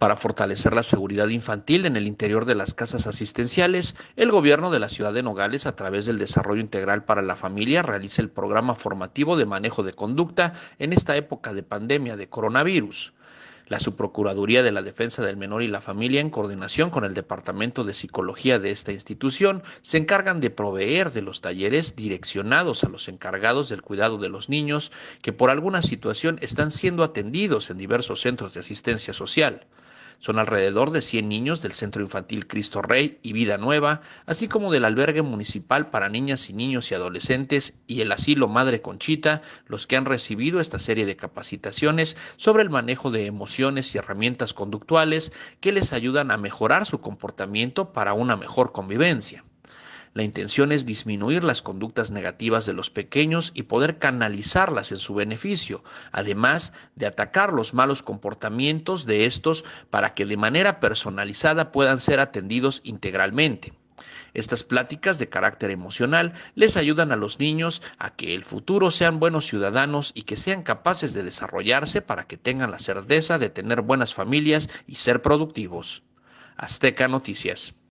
Para fortalecer la seguridad infantil en el interior de las casas asistenciales, el gobierno de la ciudad de Nogales, a través del Desarrollo Integral para la Familia, realiza el programa formativo de manejo de conducta en esta época de pandemia de coronavirus. La Subprocuraduría de la Defensa del Menor y la Familia, en coordinación con el Departamento de Psicología de esta institución, se encargan de proveer de los talleres direccionados a los encargados del cuidado de los niños que por alguna situación están siendo atendidos en diversos centros de asistencia social. Son alrededor de 100 niños del Centro Infantil Cristo Rey y Vida Nueva, así como del albergue municipal para niñas y niños y adolescentes y el asilo Madre Conchita, los que han recibido esta serie de capacitaciones sobre el manejo de emociones y herramientas conductuales que les ayudan a mejorar su comportamiento para una mejor convivencia. La intención es disminuir las conductas negativas de los pequeños y poder canalizarlas en su beneficio, además de atacar los malos comportamientos de estos para que de manera personalizada puedan ser atendidos integralmente. Estas pláticas de carácter emocional les ayudan a los niños a que el futuro sean buenos ciudadanos y que sean capaces de desarrollarse para que tengan la certeza de tener buenas familias y ser productivos. Azteca Noticias.